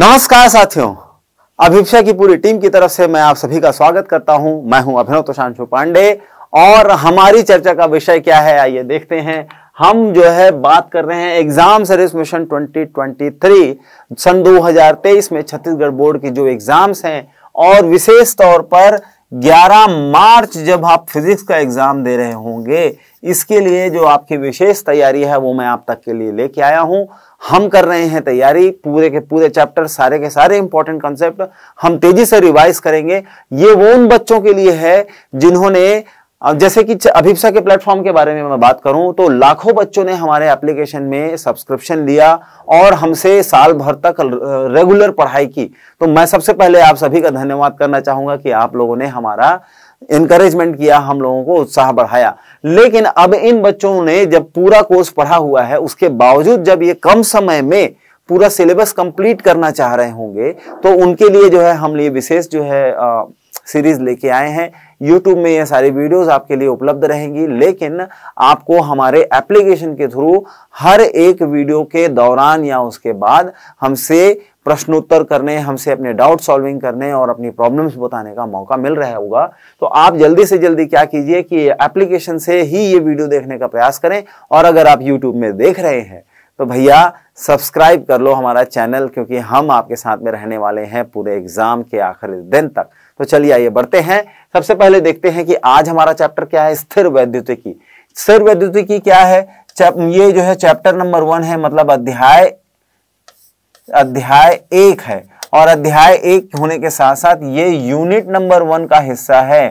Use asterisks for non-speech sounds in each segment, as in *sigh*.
नमस्कार साथियों अभिप्सा की पूरी टीम की तरफ से मैं आप सभी का स्वागत करता हूं मैं हूं अभिनव तुषांशु पांडे और हमारी चर्चा का विषय क्या है आइए देखते हैं हम जो है बात कर रहे हैं एग्जाम सर्विस मिशन 2023 सन 2023 में छत्तीसगढ़ बोर्ड की जो एग्जाम्स हैं और विशेष तौर पर 11 मार्च जब आप फिजिक्स का एग्जाम दे रहे होंगे इसके लिए जो आपकी विशेष तैयारी है वो मैं आप तक के लिए लेके आया हूं हम कर रहे हैं तैयारी पूरे के पूरे चैप्टर सारे के सारे इंपॉर्टेंट कॉन्सेप्ट हम तेजी से रिवाइज करेंगे ये वो उन बच्चों के लिए है जिन्होंने अब जैसे कि अभिप्सा के प्लेटफॉर्म के बारे में मैं बात करूं तो लाखों बच्चों ने हमारे एप्लीकेशन में सब्सक्रिप्शन लिया और हमसे साल भर तक रेगुलर पढ़ाई की तो मैं सबसे पहले आप सभी का धन्यवाद करना चाहूंगा कि आप लोगों ने हमारा इनकरेजमेंट किया हम लोगों को उत्साह बढ़ाया लेकिन अब इन बच्चों ने जब पूरा कोर्स पढ़ा हुआ है उसके बावजूद जब ये कम समय में पूरा सिलेबस कंप्लीट करना चाह रहे होंगे तो उनके लिए जो है हम लिए विशेष जो है आ, सीरीज लेके आए हैं यूट्यूब में ये सारी वीडियोस आपके लिए उपलब्ध रहेंगी लेकिन आपको हमारे एप्लीकेशन के थ्रू हर एक वीडियो के दौरान या उसके बाद हमसे प्रश्नोत्तर करने हमसे अपने डाउट सॉल्विंग करने और अपनी प्रॉब्लम्स बताने का मौका मिल रहा होगा तो आप जल्दी से जल्दी क्या कीजिए कि एप्लीकेशन से ही ये वीडियो देखने का प्रयास करें और अगर आप यूट्यूब में देख रहे हैं तो भैया सब्सक्राइब कर लो हमारा चैनल क्योंकि हम आपके साथ में रहने वाले हैं पूरे एग्जाम के आखिरी दिन तक तो चलिए आइए बढ़ते हैं सबसे पहले देखते हैं कि आज हमारा चैप्टर क्या है स्थिर वैद्युत की स्थिर वैद्युत की क्या है ये जो है चैप्टर नंबर वन है मतलब अध्याय अध्याय एक है और अध्याय एक होने के साथ साथ ये यूनिट नंबर वन का हिस्सा है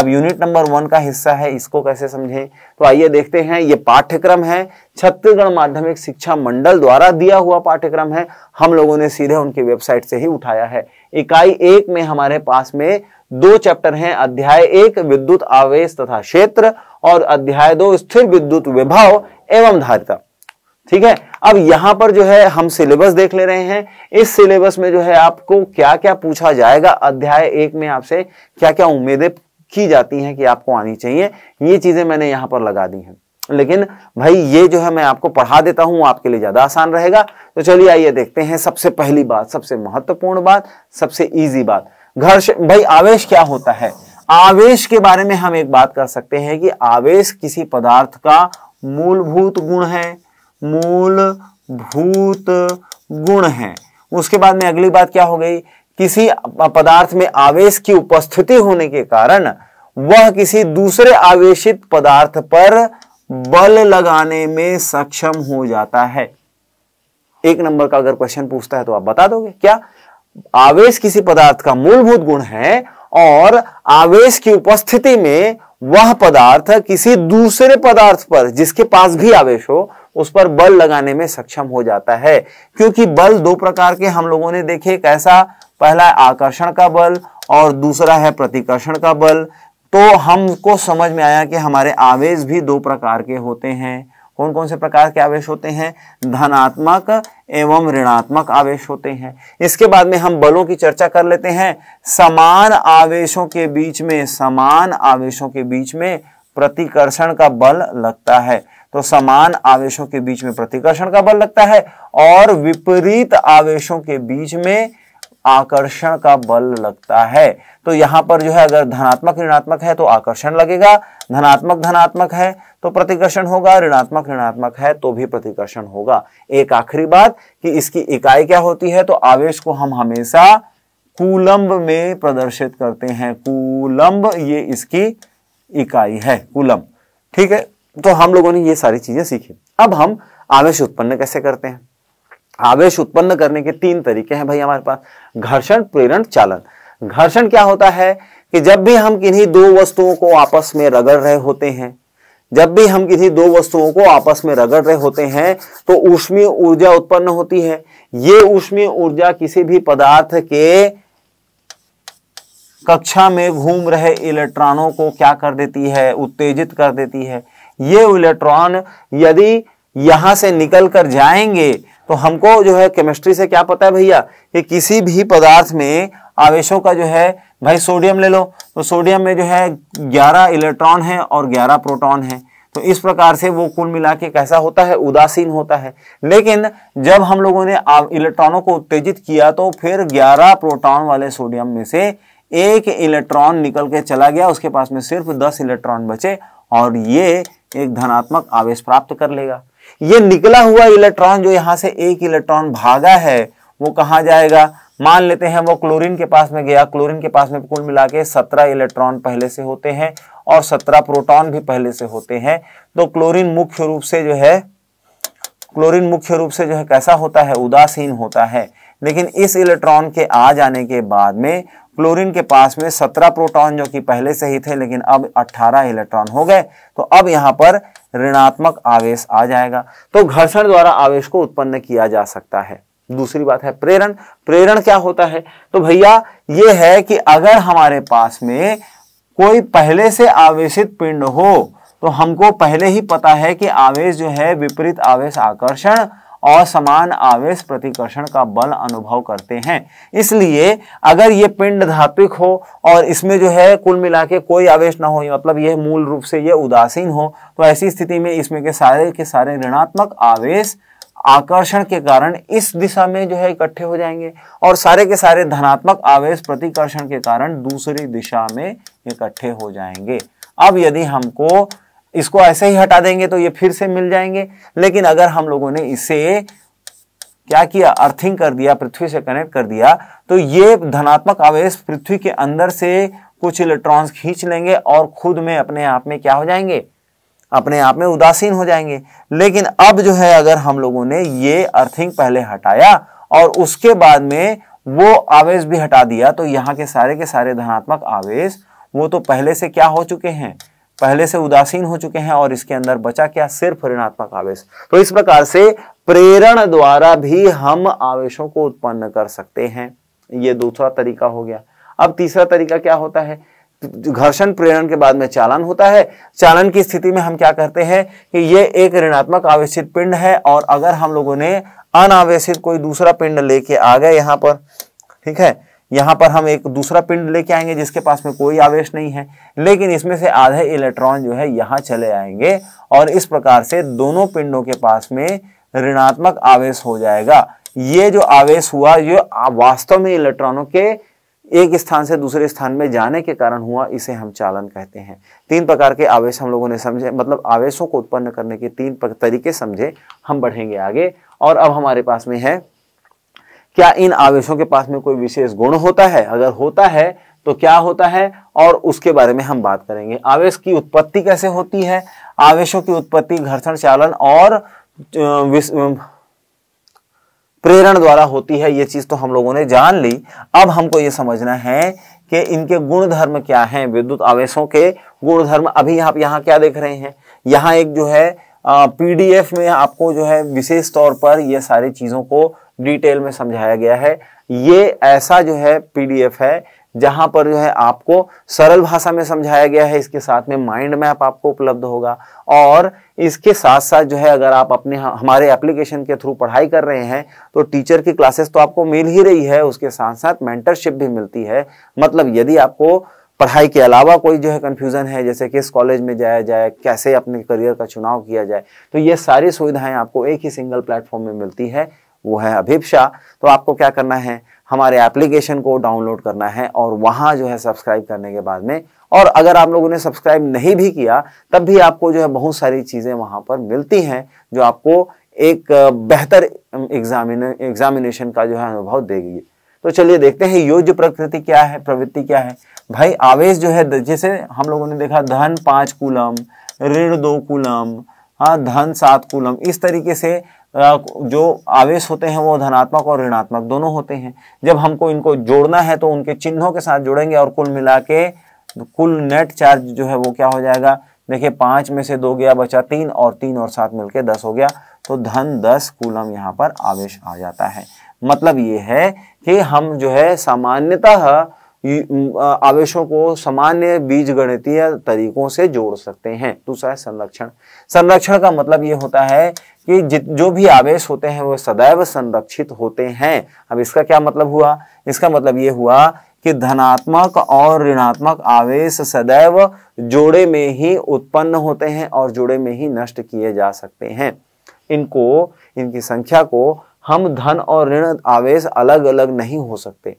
अब यूनिट नंबर वन का हिस्सा है इसको कैसे समझें तो आइए देखते हैं ये पाठ्यक्रम है छत्तीसगढ़ माध्यमिक शिक्षा मंडल द्वारा दिया हुआ पाठ्यक्रम है हम लोगों ने सीधे उनकी वेबसाइट से ही उठाया है इकाई एक में हमारे पास में दो चैप्टर हैं अध्याय एक विद्युत आवेश तथा क्षेत्र और अध्याय दो स्थिर विद्युत विभाव एवं धारिता ठीक है अब यहां पर जो है हम सिलेबस देख ले रहे हैं इस सिलेबस में जो है आपको क्या क्या पूछा जाएगा अध्याय एक में आपसे क्या क्या उम्मीदें की जाती हैं कि आपको आनी चाहिए ये चीजें मैंने यहां पर लगा दी हैं लेकिन भाई ये जो है मैं आपको पढ़ा देता हूं आपके लिए ज्यादा आसान रहेगा तो चलिए आइए देखते हैं सबसे पहली बात सबसे महत्वपूर्ण बात सबसे ईजी बात घर भाई आवेश क्या होता है आवेश के बारे में हम एक बात कर सकते हैं कि आवेश किसी पदार्थ का मूलभूत गुण है मूलभूत गुण हैं उसके बाद में अगली बात क्या हो गई किसी पदार्थ में आवेश की उपस्थिति होने के कारण वह किसी दूसरे आवेशित पदार्थ पर बल लगाने में सक्षम हो जाता है एक नंबर का अगर क्वेश्चन पूछता है तो आप बता दोगे क्या आवेश किसी पदार्थ का मूलभूत गुण है और आवेश की उपस्थिति में वह पदार्थ किसी दूसरे पदार्थ पर जिसके पास भी आवेश हो उस पर बल लगाने में सक्षम हो जाता है क्योंकि बल दो प्रकार के हम लोगों ने देखे कैसा पहला आकर्षण का बल और दूसरा है प्रतिकर्षण का बल तो हमको समझ में आया कि हमारे आवेश भी दो प्रकार के होते हैं कौन कौन से प्रकार के आवेश होते हैं धनात्मक एवं ऋणात्मक आवेश होते हैं इसके बाद में हम बलों की चर्चा कर लेते हैं समान आवेशों के बीच में समान आवेशों के बीच में प्रतिकर्षण का बल लगता है तो समान आवेशों के बीच में प्रतिकर्षण का बल लगता है और विपरीत आवेशों के बीच में आकर्षण का बल लगता है तो यहां पर जो है अगर धनात्मक ऋणात्मक है तो आकर्षण लगेगा धनात्मक धनात्मक है तो प्रतिकर्षण होगा ऋणात्मक ऋणात्मक है तो भी प्रतिकर्षण होगा एक आखिरी बात कि इसकी इकाई क्या होती है तो आवेश को हम हमेशा कूलंब में प्रदर्शित करते हैं कूलंब ये इसकी इकाई है कुलम ठीक है तो हम लोगों ने ये सारी चीजें सीखी अब हम आवेश उत्पन्न कैसे करते हैं आवेश उत्पन्न करने के तीन तरीके हैं भाई हमारे पास घर्षण प्रेरण चालन घर्षण क्या होता है कि जब भी हम किन्हीं दो वस्तुओं को आपस में रगड़ रहे होते हैं जब भी हम किसी दो वस्तुओं को आपस में रगड़ रहे होते हैं तो ऊष्मीय ऊर्जा उत्पन्न होती है ये ऊष्मीय ऊर्जा किसी भी पदार्थ के कक्षा में घूम रहे इलेक्ट्रॉनों को क्या कर देती है उत्तेजित कर देती है ये इलेक्ट्रॉन यदि यहाँ से निकल कर जाएंगे तो हमको जो है केमिस्ट्री से क्या पता है भैया कि किसी भी पदार्थ में आवेशों का जो है भाई सोडियम ले लो तो सोडियम में जो है 11 इलेक्ट्रॉन है और 11 प्रोटॉन है तो इस प्रकार से वो कुल मिला के कैसा होता है उदासीन होता है लेकिन जब हम लोगों ने इलेक्ट्रॉनों को उत्तेजित किया तो फिर 11 प्रोटॉन वाले सोडियम में से एक इलेक्ट्रॉन निकल के चला गया उसके पास में सिर्फ दस इलेक्ट्रॉन बचे और ये एक धनात्मक आवेश प्राप्त कर लेगा ये निकला हुआ इलेक्ट्रॉन जो यहां से एक इलेक्ट्रॉन भागा है वो कहा जाएगा मान लेते हैं वो क्लोरीन के पास में गया क्लोरीन के पास में कुल मिला के सत्रह इलेक्ट्रॉन पहले से होते हैं और सत्रह प्रोटॉन भी पहले से होते हैं तो क्लोरीन मुख्य रूप से जो है क्लोरीन मुख्य रूप से जो है कैसा होता है उदासीन होता है लेकिन इस इलेक्ट्रॉन के आ जाने के बाद में क्लोरीन के पास में 17 प्रोटॉन जो कि पहले से ही थे लेकिन अब 18 इलेक्ट्रॉन हो गए तो अब यहाँ पर ऋणात्मक आवेश आ जाएगा तो घर्षण द्वारा आवेश को उत्पन्न किया जा सकता है दूसरी बात है प्रेरण प्रेरण क्या होता है तो भैया ये है कि अगर हमारे पास में कोई पहले से आवेशित पिंड हो तो हमको पहले ही पता है कि आवेश जो है विपरीत आवेश आकर्षण और समान आवेश प्रतिकर्षण का बल अनुभव करते हैं इसलिए अगर ये पिंड धात्विक हो और इसमें जो है कुल मिला के कोई आवेश ना हो मतलब यह मूल रूप से यह उदासीन हो तो ऐसी स्थिति में इसमें के सारे के सारे ऋणात्मक आवेश आकर्षण के कारण इस दिशा में जो है इकट्ठे हो जाएंगे और सारे के सारे धनात्मक आवेश प्रतिकर्षण के कारण दूसरी दिशा में इकट्ठे हो जाएंगे अब यदि हमको इसको ऐसे ही हटा देंगे तो ये फिर से मिल जाएंगे लेकिन अगर हम लोगों ने इसे क्या किया अर्थिंग कर दिया पृथ्वी से कनेक्ट कर दिया तो ये धनात्मक आवेश पृथ्वी के अंदर से कुछ इलेक्ट्रॉन्स खींच लेंगे और खुद में अपने आप में क्या हो जाएंगे अपने आप में उदासीन हो जाएंगे लेकिन अब जो है अगर हम लोगों ने ये अर्थिंग पहले हटाया और उसके बाद में वो आवेश भी हटा दिया तो यहाँ के सारे के सारे धनात्मक आवेश वो तो पहले से क्या हो चुके हैं पहले से उदासीन हो चुके हैं और इसके अंदर बचा क्या सिर्फ ऋणात्मक आवेश तो इस प्रकार से प्रेरण द्वारा भी हम आवेशों को उत्पन्न कर सकते हैं ये दूसरा तरीका हो गया अब तीसरा तरीका क्या होता है घर्षण प्रेरण के बाद में चालन होता है चालन की स्थिति में हम क्या करते हैं कि ये एक ऋणात्मक आवेशित पिंड है और अगर हम लोगों ने अनावेशित कोई दूसरा पिंड लेके आ गए यहां पर ठीक है यहाँ पर हम एक दूसरा पिंड लेके आएंगे जिसके पास में कोई आवेश नहीं है लेकिन इसमें से आधे इलेक्ट्रॉन जो है यहाँ चले आएंगे और इस प्रकार से दोनों पिंडों के पास में ऋणात्मक आवेश हो जाएगा ये जो आवेश हुआ ये वास्तव में इलेक्ट्रॉनों के एक स्थान से दूसरे स्थान में जाने के कारण हुआ इसे हम चालन कहते हैं तीन प्रकार के आवेश हम लोगों ने समझे मतलब आवेशों को उत्पन्न करने के तीन तरीके समझे हम बढ़ेंगे आगे और अब हमारे पास में है क्या इन आवेशों के पास में कोई विशेष गुण होता है अगर होता है तो क्या होता है और उसके बारे में हम बात करेंगे आवेश की उत्पत्ति कैसे होती है आवेशों की उत्पत्ति घर्षण चालन और प्रेरण द्वारा होती है ये चीज तो हम लोगों ने जान ली अब हमको ये समझना है कि इनके गुणधर्म क्या हैं विद्युत आवेशों के गुणधर्म अभी आप यहाँ क्या देख रहे हैं यहाँ एक जो है पीडीएफ में आपको जो है विशेष तौर पर यह सारी चीज़ों को डिटेल में समझाया गया है ये ऐसा जो है पीडीएफ है जहां पर जो है आपको सरल भाषा में समझाया गया है इसके साथ में माइंड मैप आपको उपलब्ध होगा और इसके साथ साथ जो है अगर आप अपने हमारे एप्लीकेशन के थ्रू पढ़ाई कर रहे हैं तो टीचर की क्लासेस तो आपको मिल ही रही है उसके साथ साथ मेंटरशिप भी मिलती है मतलब यदि आपको पढ़ाई के अलावा कोई जो है कन्फ्यूज़न है जैसे किस कॉलेज में जाया जाए कैसे अपने करियर का चुनाव किया जाए तो ये सारी सुविधाएं आपको एक ही सिंगल प्लेटफॉर्म में मिलती है वो है अभिप्सा तो आपको क्या करना है हमारे एप्लीकेशन को डाउनलोड करना है और वहाँ जो है सब्सक्राइब करने के बाद में और अगर आप लोगों ने सब्सक्राइब नहीं भी किया तब भी आपको जो है बहुत सारी चीज़ें वहाँ पर मिलती हैं जो आपको एक बेहतर एग्जामिन एग्जामिनेशन का जो है अनुभव देगी तो चलिए देखते हैं योज प्रकृति क्या है प्रवृत्ति क्या है भाई आवेश जो है जैसे हम लोगों ने देखा धन पांच कुलम ऋण दो कुलम हाँ धन सात कुलम इस तरीके से जो आवेश होते हैं वो धनात्मक और ऋणात्मक दोनों होते हैं जब हमको इनको जोड़ना है तो उनके चिन्हों के साथ जोड़ेंगे और कुल मिला के कुल नेट चार्ज जो है वो क्या हो जाएगा देखिए पांच में से दो गया बचा तीन और तीन और सात मिलके दस हो गया तो धन दस कुलम यहाँ पर आवेश आ जाता है मतलब ये है कि हम जो है सामान्यतः आवेशों को सामान्य बीज गणितीय तरीकों से जोड़ सकते हैं दूसरा है संरक्षण संरक्षण का मतलब ये होता है कि जो भी आवेश होते हैं वो सदैव संरक्षित होते हैं अब इसका क्या मतलब हुआ इसका मतलब ये हुआ कि धनात्मक और ऋणात्मक आवेश सदैव जोड़े में ही उत्पन्न होते हैं और जोड़े में ही नष्ट किए जा सकते हैं इनको इनकी संख्या को हम धन और ऋण आवेश अलग अलग नहीं हो सकते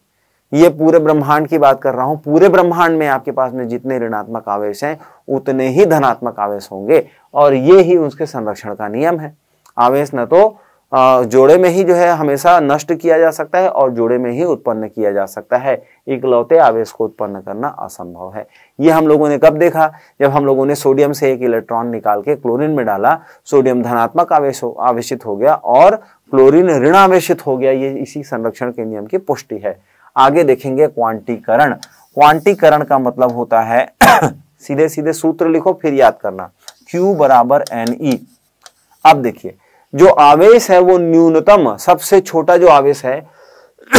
ये पूरे ब्रह्मांड की बात कर रहा हूं पूरे ब्रह्मांड में आपके पास में जितने ऋणात्मक आवेश हैं उतने ही धनात्मक आवेश होंगे और ये ही उसके संरक्षण का नियम है आवेश न तो जोड़े में ही जो है हमेशा नष्ट किया जा सकता है और जोड़े में ही उत्पन्न किया जा सकता है इकलौते आवेश को उत्पन्न करना असंभव है ये हम लोगों ने कब देखा जब हम लोगों ने सोडियम से एक इलेक्ट्रॉन निकाल के क्लोरीन में डाला सोडियम धनात्मक आवेश आवेशित हो गया और क्लोरीन ऋणावेशित हो गया ये इसी संरक्षण के नियम की पुष्टि है आगे देखेंगे क्वांटीकरण क्वांटीकरण का मतलब होता है *coughs* सीधे सीधे सूत्र लिखो फिर याद करना Q बराबर एन ई e। अब देखिए जो आवेश है वो न्यूनतम सबसे छोटा जो आवेश है *coughs*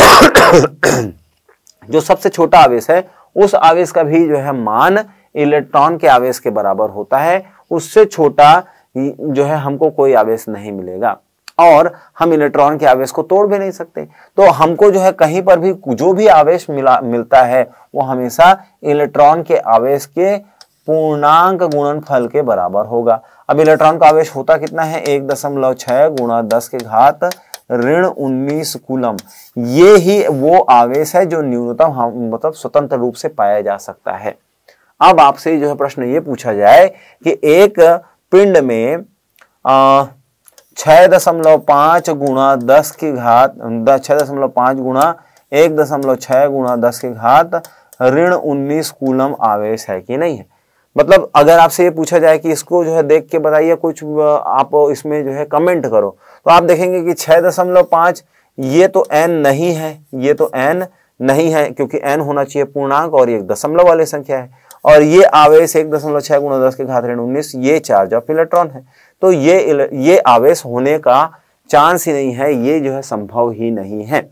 जो सबसे छोटा आवेश है उस आवेश का भी जो है मान इलेक्ट्रॉन के आवेश के बराबर होता है उससे छोटा जो है हमको कोई आवेश नहीं मिलेगा और हम इलेक्ट्रॉन के आवेश को तोड़ भी नहीं सकते तो हमको जो है कहीं पर भी जो भी आवेश मिला मिलता है वो हमेशा इलेक्ट्रॉन के आवेश के पूर्णांक गुणनफल के बराबर होगा अब इलेक्ट्रॉन का आवेश होता कितना है एक दशमलव छह गुणा दस के घात ऋण उन्नीस कुलम ये ही वो आवेश है जो न्यूनतम हम मतलब स्वतंत्र रूप से पाया जा सकता है अब आपसे जो है प्रश्न ये पूछा जाए कि एक पिंड में आ, छः दशमलव पाँच गुणा दस की घात छः दशमलव पाँच गुणा एक दशमलव छः गुणा दस की घात ऋण उन्नीस कूलम आवेश है कि नहीं है मतलब अगर आपसे ये पूछा जाए कि इसको जो है देख के बताइए कुछ आप इसमें जो है कमेंट करो तो आप देखेंगे कि छः दशमलव पाँच ये तो एन नहीं है ये तो एन नहीं है क्योंकि एन होना चाहिए पूर्णांक और एक दशमलव वाली संख्या है और ये आवेश एक दशमलव छः गुणा दस के घात ऋण उन्नीस ये चार्ज ऑफ इलेक्ट्रॉन है तो ये ये आवेश होने का चांस ही नहीं है ये जो है संभव ही नहीं है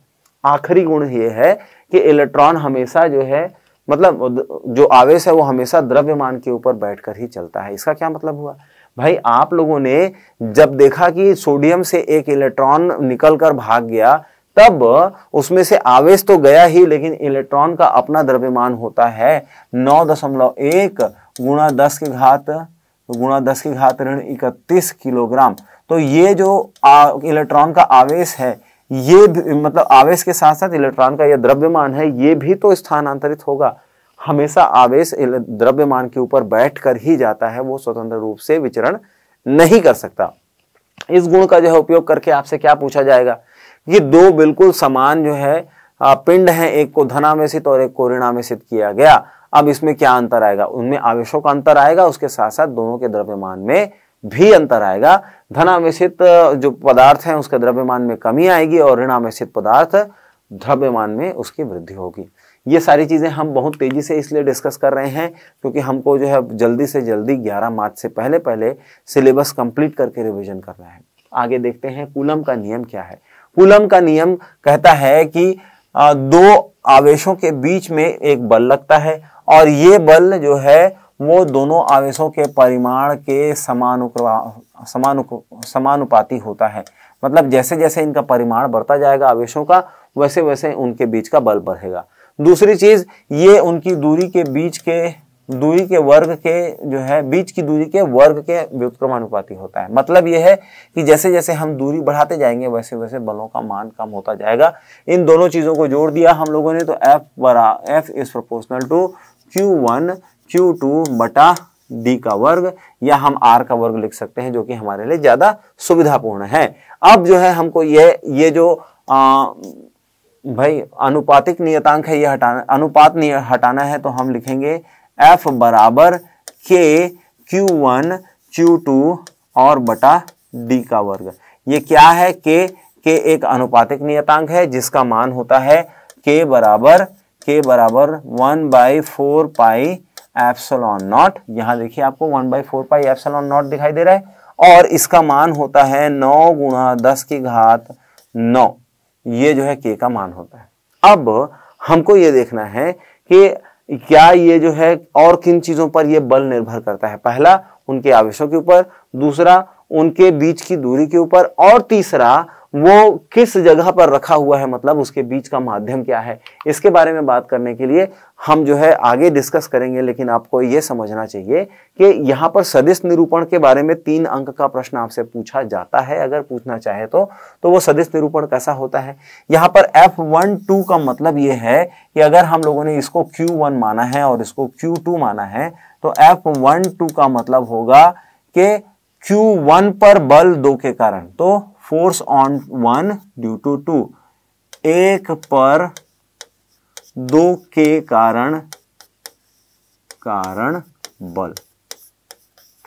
आखिरी गुण ये है कि इलेक्ट्रॉन हमेशा जो है मतलब जो आवेश है वो हमेशा द्रव्यमान के ऊपर बैठकर ही चलता है इसका क्या मतलब हुआ भाई आप लोगों ने जब देखा कि सोडियम से एक इलेक्ट्रॉन निकल कर भाग गया तब उसमें से आवेश तो गया ही लेकिन इलेक्ट्रॉन का अपना द्रव्यमान होता है नौ दशमलव एक गुणा दस के घात तो गुणा दस की घात ऋण इकतीस किलोग्राम तो ये जो इलेक्ट्रॉन का आवेश है ये मतलब आवेश के साथ साथ इलेक्ट्रॉन का यह द्रव्यमान है ये भी तो स्थानांतरित होगा हमेशा आवेश द्रव्यमान के ऊपर बैठ कर ही जाता है वो स्वतंत्र रूप से विचरण नहीं कर सकता इस गुण का जो है उपयोग करके आपसे क्या पूछा जाएगा ये दो बिल्कुल समान जो है पिंड है एक को धनावेशित और एक को ऋणावेशित किया गया अब इसमें क्या अंतर आएगा उनमें आवेशों का अंतर आएगा उसके साथ साथ दोनों के द्रव्यमान में भी अंतर आएगा धनावेशित जो पदार्थ है उसके द्रव्यमान में कमी आएगी और ऋणावेशित पदार्थ द्रव्यमान में उसकी वृद्धि होगी ये सारी चीज़ें हम बहुत तेज़ी से इसलिए डिस्कस कर रहे हैं क्योंकि हमको जो है जल्दी से जल्दी 11 मार्च से पहले पहले सिलेबस कंप्लीट करके रिवीजन करना है आगे देखते हैं कुलम का नियम क्या है कुलम का नियम कहता है कि दो आवेशों के बीच में एक बल लगता है और ये बल जो है वो दोनों आवेशों के परिमाण के समानुक्रम समानु समानुपाती होता है मतलब जैसे जैसे इनका परिमाण बढ़ता जाएगा आवेशों का वैसे वैसे उनके बीच का बल बढ़ेगा दूसरी चीज ये उनकी दूरी के बीच के दूरी के वर्ग के जो है बीच की दूरी के वर्ग के व्युत्क्रमानुपाती होता है मतलब यह है कि जैसे जैसे हम दूरी बढ़ाते जाएंगे वैसे वैसे बलों का मान कम होता जाएगा इन दोनों चीज़ों को जोड़ दिया हम लोगों ने तो एफ बरा F is proportional to q one q two बटा डी का वर्ग या हम आर का वर्ग लिख सकते हैं जो कि हमारे लिए ज़्यादा सुविधापूर्ण है अब जो है हमको ये ये जो आ, भाई अनुपातिक नियतांक है ये हटाना अनुपात हटाना है तो हम लिखेंगे एफ बराबर के क्यू वन क्यू टू और बटा डी का वर्ग ये क्या है के के एक अनुपातिक नियतांक है जिसका मान होता है के बराबर के बराबर one by four pi epsilon naught यहां देखिए आपको one by four pi epsilon naught दिखाई दे रहा है और इसका मान होता है नौ गुणा दस की घात नौ ये जो है के का मान होता है अब हमको ये देखना है कि क्या ये जो है और किन चीज़ों पर ये बल निर्भर करता है पहला उनके आवेशों के ऊपर दूसरा उनके बीच की दूरी के ऊपर और तीसरा वो किस जगह पर रखा हुआ है मतलब उसके बीच का माध्यम क्या है इसके बारे में बात करने के लिए हम जो है आगे डिस्कस करेंगे लेकिन आपको ये समझना चाहिए कि यहाँ पर सदिश निरूपण के बारे में तीन अंक का प्रश्न आपसे पूछा जाता है अगर पूछना चाहे तो तो वो सदिश निरूपण कैसा होता है यहाँ पर एफ वन टू का मतलब ये है कि अगर हम लोगों ने इसको क्यू वन माना है और इसको क्यू टू माना है तो एफ वन टू का मतलब होगा कि Q1 पर बल दो के कारण तो force on one due to two एक पर दो के कारण कारण बल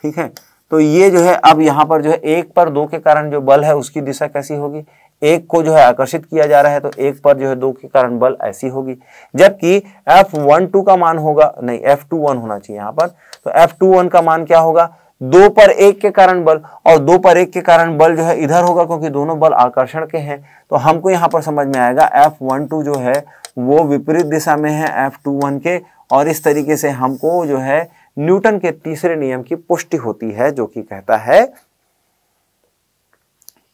ठीक है तो ये जो है अब यहां पर जो है एक पर दो के कारण जो बल है उसकी दिशा कैसी होगी एक को जो है आकर्षित किया जा रहा है तो एक पर जो है दो के कारण बल ऐसी होगी जबकि F12 का मान होगा नहीं F21 होना चाहिए यहां पर तो F21 का मान क्या होगा दो पर एक के कारण बल और दो पर एक के कारण बल जो है इधर होगा क्योंकि दोनों बल आकर्षण के हैं तो हमको यहाँ पर समझ में आएगा एफ वन टू जो है वो विपरीत दिशा में है एफ टू वन के और इस तरीके से हमको जो है न्यूटन के तीसरे नियम की पुष्टि होती है जो कि कहता है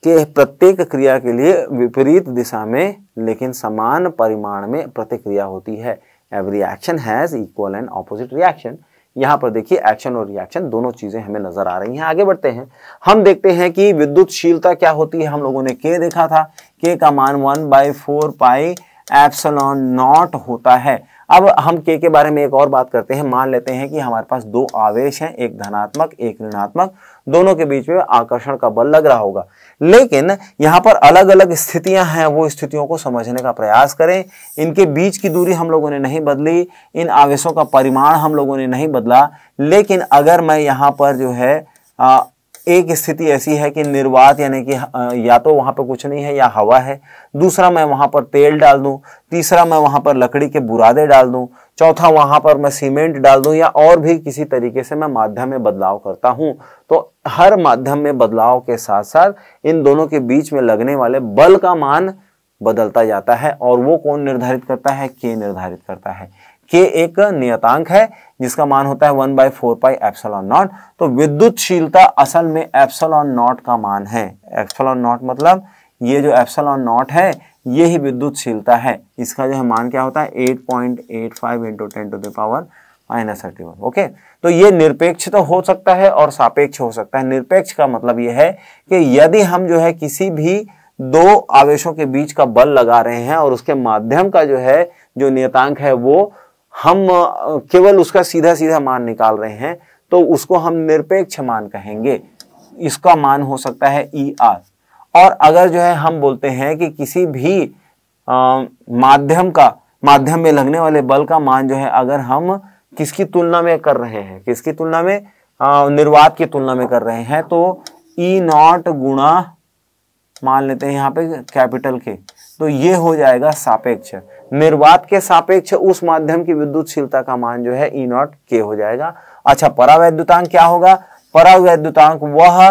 कि प्रत्येक क्रिया के लिए विपरीत दिशा में लेकिन समान परिमाण में प्रतिक्रिया होती है every action has equal and opposite reaction यहाँ पर देखिए एक्शन और रिएक्शन दोनों चीजें हमें नजर आ रही हैं आगे बढ़ते हैं हम देखते हैं कि विद्युतशीलता क्या होती है हम लोगों ने के देखा था के का मान one by four pi epsilon naught होता है अब हम के के बारे में एक और बात करते हैं मान लेते हैं कि हमारे पास दो आवेश हैं एक धनात्मक एक ऋणात्मक दोनों के बीच में आकर्षण का बल लग रहा होगा लेकिन यहाँ पर अलग अलग स्थितियां हैं वो स्थितियों को समझने का प्रयास करें इनके बीच की दूरी हम लोगों ने नहीं बदली इन आवेशों का परिमाण हम लोगों ने नहीं बदला लेकिन अगर मैं यहाँ पर जो है आ, एक स्थिति ऐसी है कि निर्वात यानी कि या तो वहाँ पर कुछ नहीं है या हवा है दूसरा मैं वहाँ पर तेल डाल दूँ तीसरा मैं वहाँ पर लकड़ी के बुरादे डाल दूँ चौथा वहां पर मैं सीमेंट डाल दूं या और भी किसी तरीके से मैं माध्यम में बदलाव करता हूं तो हर माध्यम में बदलाव के साथ साथ इन दोनों के बीच में लगने वाले बल का मान बदलता जाता है और वो कौन निर्धारित करता है के निर्धारित करता है के एक नियतांक है जिसका मान होता है one by four pi epsilon naught तो विद्युतशीलता असल में एप्सलॉन नॉट का मान है एप्सलॉन नॉट मतलब ये जो एप्सलॉन नॉट है ये ही विद्युतशीलता है इसका जो है मान क्या होता है eight point eight five into ten to the power minus thirty one okay तो ये निरपेक्ष तो हो सकता है और सापेक्ष हो सकता है निरपेक्ष का मतलब ये है कि यदि हम जो है किसी भी दो आवेशों के बीच का बल लगा रहे हैं और उसके माध्यम का जो है जो नियतांक है वो हम केवल उसका सीधा सीधा मान निकाल रहे हैं तो उसको हम निरपेक्ष मान कहेंगे इसका मान हो सकता है ई e आर और अगर जो है हम बोलते हैं कि किसी भी आ, माध्यम का माध्यम में लगने वाले बल का मान जो है अगर हम किसकी तुलना में कर रहे हैं किसकी तुलना में निर्वात की तुलना में कर रहे हैं तो E नॉट गुणा मान लेते हैं यहाँ पे कैपिटल के तो ये हो जाएगा सापेक्ष निर्वात के सापेक्ष उस माध्यम की विद्युतशीलता का मान जो है ई नॉट के हो जाएगा अच्छा परावैद्युतांक क्या होगा परावैद्युतांक वह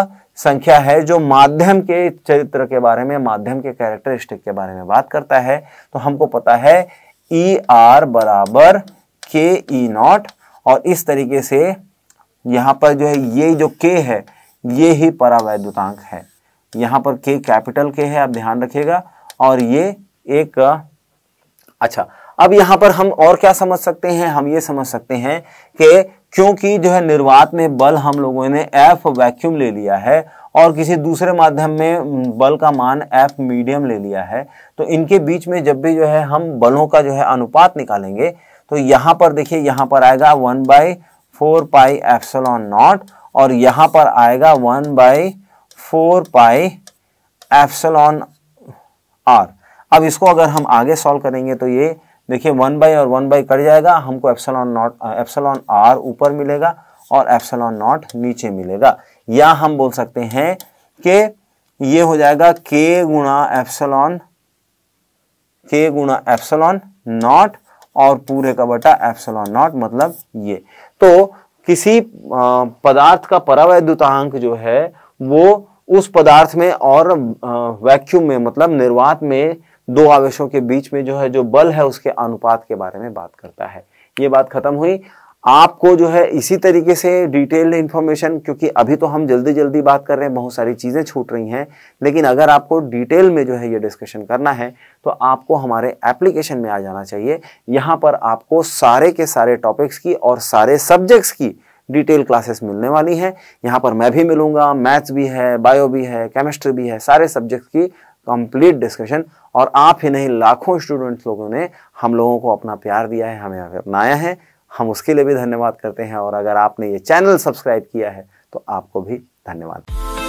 संख्या है जो माध्यम के चरित्र के बारे में माध्यम के कैरेक्टरिस्टिक के बारे में बात करता है तो हमको पता है ई e आर बराबर के ई e नॉट और इस तरीके से यहाँ पर जो है ये जो के है ये ही परावैद्युतांक है यहाँ पर के कैपिटल के है आप ध्यान रखिएगा और ये एक अच्छा अब यहाँ पर हम और क्या समझ सकते हैं हम ये समझ सकते हैं कि क्योंकि जो है निर्वात में बल हम लोगों ने एफ वैक्यूम ले लिया है और किसी दूसरे माध्यम में बल का मान एफ मीडियम ले लिया है तो इनके बीच में जब भी जो है हम बलों का जो है अनुपात निकालेंगे तो यहाँ पर देखिए यहाँ पर आएगा one by four pi epsilon naught और यहाँ पर आएगा one by four pi epsilon r अब इसको अगर हम आगे सॉल्व करेंगे तो ये देखिए वन बाई और वन बाई कट जाएगा हमको एप्सलॉन नॉट एप्सलॉन आर ऊपर मिलेगा और एप्सलॉन नॉट नीचे मिलेगा या हम बोल सकते हैं कि ये हो जाएगा के गुणा एप्सलॉन के गुणा एप्सलॉन नॉट और पूरे का बटा एप्सलॉन नॉट मतलब ये तो किसी पदार्थ का परावैद्युतांक जो है वो उस पदार्थ में और वैक्यूम में मतलब निर्वात में दो आवेशों के बीच में जो है जो बल है उसके अनुपात के बारे में बात करता है ये बात खत्म हुई आपको जो है इसी तरीके से डिटेल्ड इन्फॉर्मेशन क्योंकि अभी तो हम जल्दी जल्दी बात कर रहे हैं बहुत सारी चीज़ें छूट रही हैं लेकिन अगर आपको डिटेल में जो है ये डिस्कशन करना है तो आपको हमारे एप्लीकेशन में आ जाना चाहिए यहाँ पर आपको सारे के सारे टॉपिक्स की और सारे सब्जेक्ट्स की डिटेल क्लासेस मिलने वाली हैं यहाँ पर मैं भी मिलूंगा मैथ्स भी है बायो भी है केमिस्ट्री भी है सारे सब्जेक्ट्स की कंप्लीट डिस्कशन और आप ही नहीं लाखों स्टूडेंट्स लोगों ने हम लोगों को अपना प्यार दिया है हमें अपनाया है हम उसके लिए भी धन्यवाद करते हैं और अगर आपने ये चैनल सब्सक्राइब किया है तो आपको भी धन्यवाद